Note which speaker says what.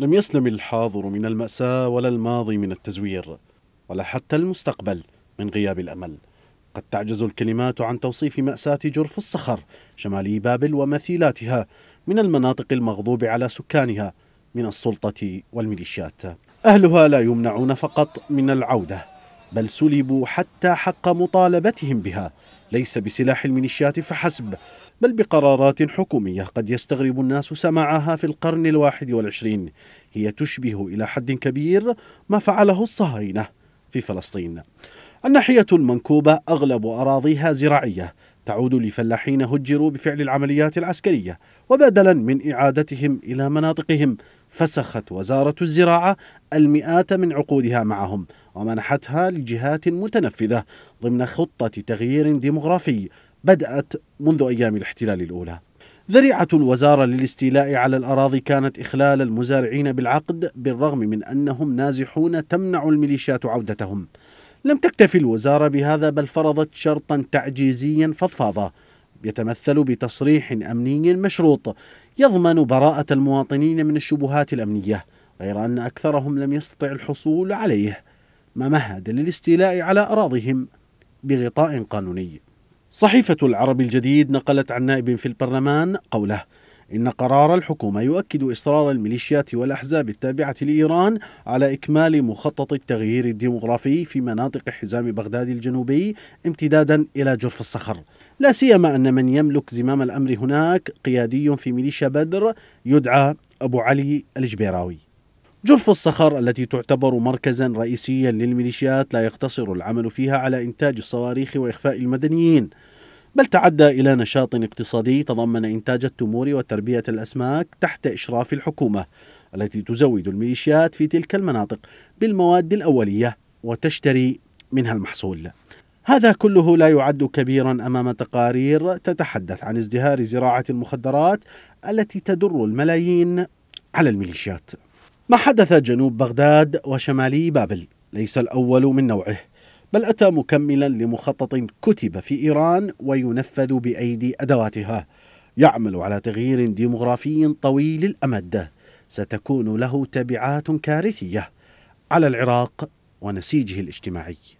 Speaker 1: لم يسلم الحاضر من المأساة ولا الماضي من التزوير ولا حتى المستقبل من غياب الأمل قد تعجز الكلمات عن توصيف مأساة جرف الصخر شمالي بابل ومثيلاتها من المناطق المغضوب على سكانها من السلطة والميليشيات أهلها لا يمنعون فقط من العودة بل سلبوا حتى حق مطالبتهم بها ليس بسلاح الميليشيات فحسب بل بقرارات حكومية قد يستغرب الناس سماعها في القرن الواحد والعشرين هي تشبه إلى حد كبير ما فعله الصهاينة في فلسطين الناحية المنكوبة أغلب أراضيها زراعية تعود لفلاحين هجروا بفعل العمليات العسكرية وبدلا من إعادتهم إلى مناطقهم فسخت وزارة الزراعة المئات من عقودها معهم ومنحتها لجهات متنفذة ضمن خطة تغيير ديمغرافي بدأت منذ أيام الاحتلال الأولى ذريعة الوزارة للاستيلاء على الأراضي كانت إخلال المزارعين بالعقد بالرغم من أنهم نازحون تمنع الميليشيات عودتهم لم تكتفي الوزارة بهذا بل فرضت شرطا تعجيزيا فضفاضة يتمثل بتصريح أمني مشروط يضمن براءة المواطنين من الشبهات الأمنية غير أن أكثرهم لم يستطع الحصول عليه ما مهد للاستيلاء على أراضيهم بغطاء قانوني صحيفة العرب الجديد نقلت عن نائب في البرلمان قوله إن قرار الحكومة يؤكد إصرار الميليشيات والأحزاب التابعة لإيران على إكمال مخطط التغيير الديمغرافي في مناطق حزام بغداد الجنوبي امتدادا إلى جرف الصخر لا سيما أن من يملك زمام الأمر هناك قيادي في ميليشيا بدر يدعى أبو علي الجبيراوي جرف الصخر التي تعتبر مركزا رئيسيا للميليشيات لا يقتصر العمل فيها على إنتاج الصواريخ وإخفاء المدنيين بل تعدى إلى نشاط اقتصادي تضمن إنتاج التمور وتربية الأسماك تحت إشراف الحكومة التي تزود الميليشيات في تلك المناطق بالمواد الأولية وتشتري منها المحصول هذا كله لا يعد كبيرا امام تقارير تتحدث عن ازدهار زراعه المخدرات التي تدر الملايين على الميليشيات. ما حدث جنوب بغداد وشمالي بابل ليس الاول من نوعه، بل أتى مكملا لمخطط كتب في إيران وينفذ بأيدي أدواتها يعمل على تغيير ديمغرافي طويل الأمد ستكون له تبعات كارثية على العراق ونسيجه الاجتماعي